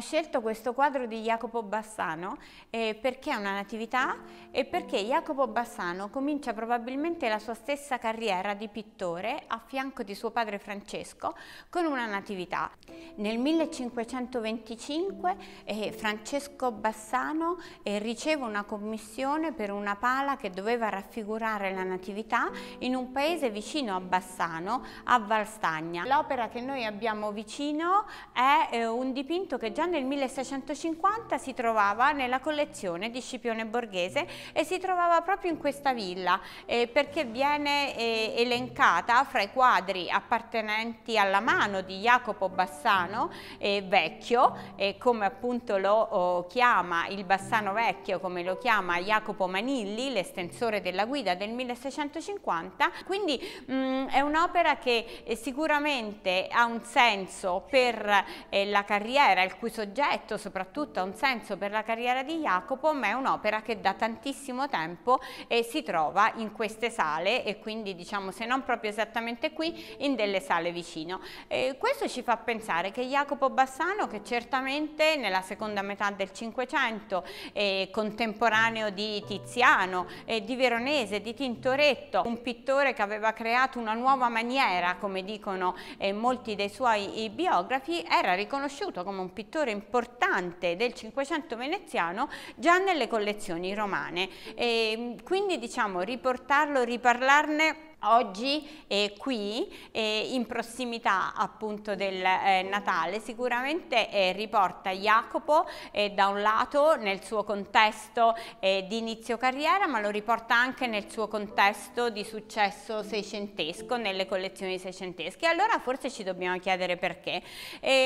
scelto questo quadro di Jacopo Bassano eh, perché è una natività e perché Jacopo Bassano comincia probabilmente la sua stessa carriera di pittore a fianco di suo padre Francesco con una natività. Nel 1525 eh, Francesco Bassano eh, riceve una commissione per una pala che doveva raffigurare la natività in un paese vicino a Bassano, a Valstagna. L'opera che noi abbiamo vicino è eh, un dipinto che già nel 1650 si trovava nella collezione di Scipione Borghese e si trovava proprio in questa villa eh, perché viene eh, elencata fra i quadri appartenenti alla mano di Jacopo Bassano eh, Vecchio, eh, come appunto lo oh, chiama il Bassano Vecchio, come lo chiama Jacopo Manilli, l'estensore della guida del 1650, quindi mh, è un'opera che eh, sicuramente ha un senso per eh, la carriera, il cui cui soggetto soprattutto ha un senso per la carriera di Jacopo, ma è un'opera che da tantissimo tempo eh, si trova in queste sale e quindi diciamo se non proprio esattamente qui, in delle sale vicino. Eh, questo ci fa pensare che Jacopo Bassano, che certamente nella seconda metà del Cinquecento, eh, contemporaneo di Tiziano, eh, di Veronese, di Tintoretto, un pittore che aveva creato una nuova maniera, come dicono eh, molti dei suoi eh, biografi, era riconosciuto come un pittore collettore importante del Cinquecento veneziano già nelle collezioni romane. E ehm, quindi diciamo riportarlo, riparlarne Oggi eh, qui, eh, in prossimità appunto del eh, Natale, sicuramente eh, riporta Jacopo eh, da un lato nel suo contesto eh, di inizio carriera, ma lo riporta anche nel suo contesto di successo seicentesco, nelle collezioni seicentesche. Allora forse ci dobbiamo chiedere perché.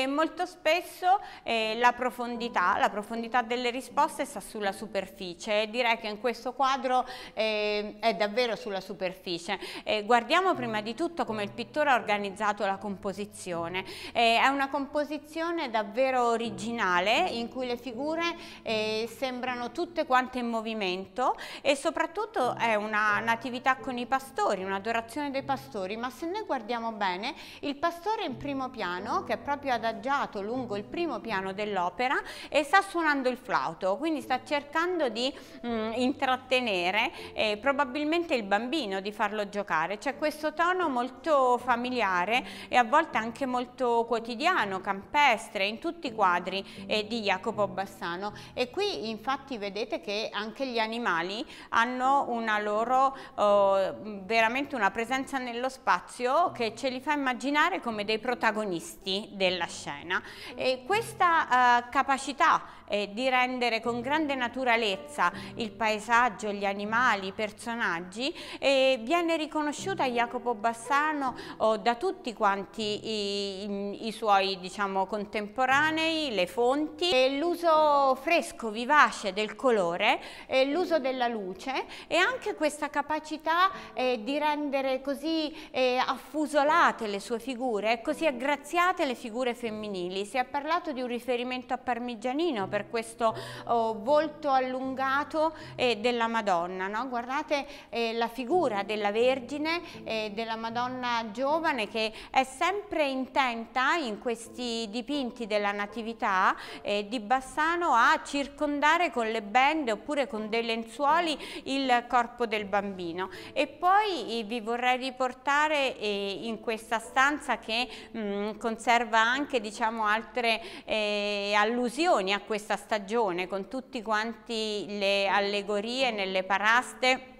molto spesso la profondità, la, profondità, delle risposte sta sulla superficie, direi che in questo quadro è davvero sulla superficie eh, guardiamo prima di tutto come il pittore ha organizzato la composizione. Eh, è una composizione davvero originale in cui le figure eh, sembrano tutte quante in movimento e soprattutto è una natività con i pastori, un'adorazione dei pastori, ma se noi guardiamo bene il pastore in primo piano che è proprio adagiato lungo il primo piano dell'opera e sta suonando il flauto, quindi sta cercando di mh, mm, intrattenere eh, probabilmente il bambino, di farlo giocare giocare. C'è questo tono molto familiare e a volte anche molto quotidiano, campestre, in tutti i quadri eh, di Jacopo Bassano. E qui infatti vedete che anche gli animali hanno una loro, eh, veramente una presenza nello spazio che ce li fa immaginare come dei protagonisti della scena. E questa eh, capacità eh, di rendere con grande naturalezza il paesaggio, gli animali, i personaggi, eh, viene riconosciuta riconosciuta Jacopo Bassano da tutti quanti i, i, suoi diciamo, contemporanei, le fonti, l'uso fresco, vivace del colore, l'uso della luce e anche questa capacità eh, di rendere così eh, affusolate le sue figure, così aggraziate le figure femminili. Si è parlato di un riferimento a Parmigianino per questo oh, volto allungato eh, della Madonna, no? guardate eh, la figura della Vergine Vergine e eh, della Madonna Giovane che è sempre intenta in questi dipinti della Natività eh, di Bassano a circondare con le bende oppure con dei lenzuoli il corpo del bambino. E poi eh, vi vorrei riportare eh, in questa stanza che mh, mm, conserva anche diciamo, altre eh, allusioni a questa stagione con tutti quanti le allegorie nelle paraste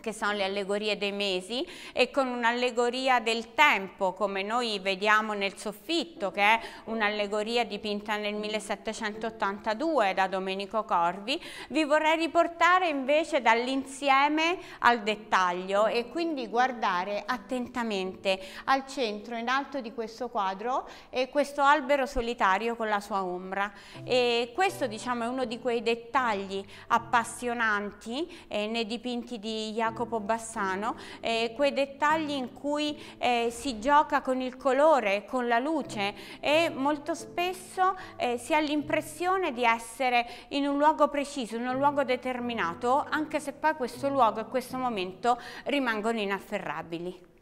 che sono le allegorie dei mesi e con un'allegoria del tempo come noi vediamo nel soffitto che è un'allegoria dipinta nel 1782 da Domenico Corvi vi vorrei riportare invece dall'insieme al dettaglio e quindi guardare attentamente al centro in alto di questo quadro e questo albero solitario con la sua ombra e questo diciamo è uno di quei dettagli appassionanti eh, nei dipinti di Jan Jacopo Bassano, eh, quei dettagli in cui eh, si gioca con il colore, con la luce e molto spesso eh, si ha l'impressione di essere in un luogo preciso, in un luogo determinato, anche se poi questo luogo e questo momento rimangono inafferrabili.